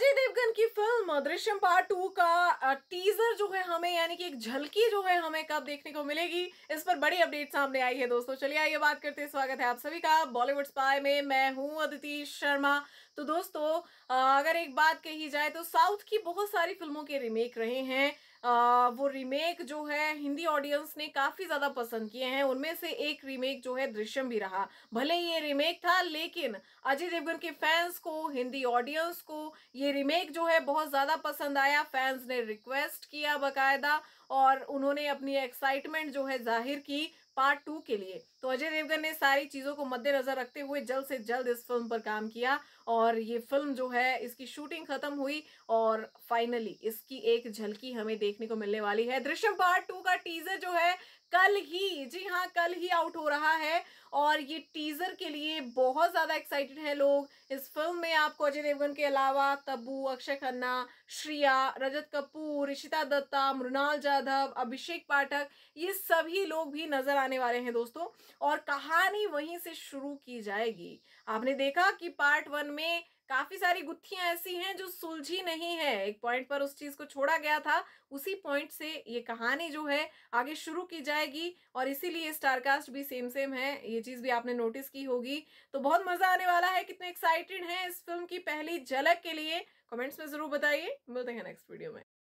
अजय देवगन की film Drishyam part two का teaser जो है हमें यानी कि एक झलकी जो है हमें कब देखने को मिलेगी इस पर बड़ी अपडेट सामने आई है दोस्तों चलिए आइए बात करते हैं स्वागत है आप सभी का बॉलीवुड स्पाई में मैं हूं अदिति शर्मा तो दोस्तों अगर एक बात कही जाए तो साउथ की बहुत सारी फिल्मों के रिमेक रहे हैं वो रीमेक जो है हिंदी ऑडियंस ने काफ़ी ज़्यादा पसंद किए हैं उनमें से एक रीमेक जो है दृश्यम भी रहा भले ये रीमेक था लेकिन अजय देवगन के फैंस को हिंदी ऑडियंस को ये रीमेक जो है बहुत ज़्यादा पसंद आया फैंस ने रिक्वेस्ट किया बाकायदा और उन्होंने अपनी एक्साइटमेंट जो है जाहिर की पार्ट टू के लिए तो अजय देवगन ने सारी चीज़ों को मद्देनजर रखते हुए जल्द से जल्द इस फिल्म पर काम किया और ये फिल्म जो है इसकी शूटिंग खत्म हुई और फाइनली इसकी एक झलकी हमें देखने को मिलने वाली है दृश्यम पार्ट टू का टीजर जो है कल ही जी हाँ कल ही आउट हो रहा है और ये टीज़र के लिए बहुत ज़्यादा एक्साइटेड हैं लोग इस फिल्म में आपको अजय देवगन के अलावा तब्बू अक्षय खन्ना श्रिया रजत कपूर ऋषिता दत्ता मृणाल जाधव अभिषेक पाठक ये सभी लोग भी नज़र आने वाले हैं दोस्तों और कहानी वहीं से शुरू की जाएगी आपने देखा कि पार्ट वन में काफी सारी गुत्थियां ऐसी हैं जो सुलझी नहीं है एक पॉइंट पर उस चीज को छोड़ा गया था उसी पॉइंट से ये कहानी जो है आगे शुरू की जाएगी और इसीलिए स्टारकास्ट भी सेम सेम है ये चीज भी आपने नोटिस की होगी तो बहुत मजा आने वाला है कितने एक्साइटेड हैं इस फिल्म की पहली झलक के लिए कमेंट्स में जरूर बताइए मिलते हैं नेक्स्ट वीडियो में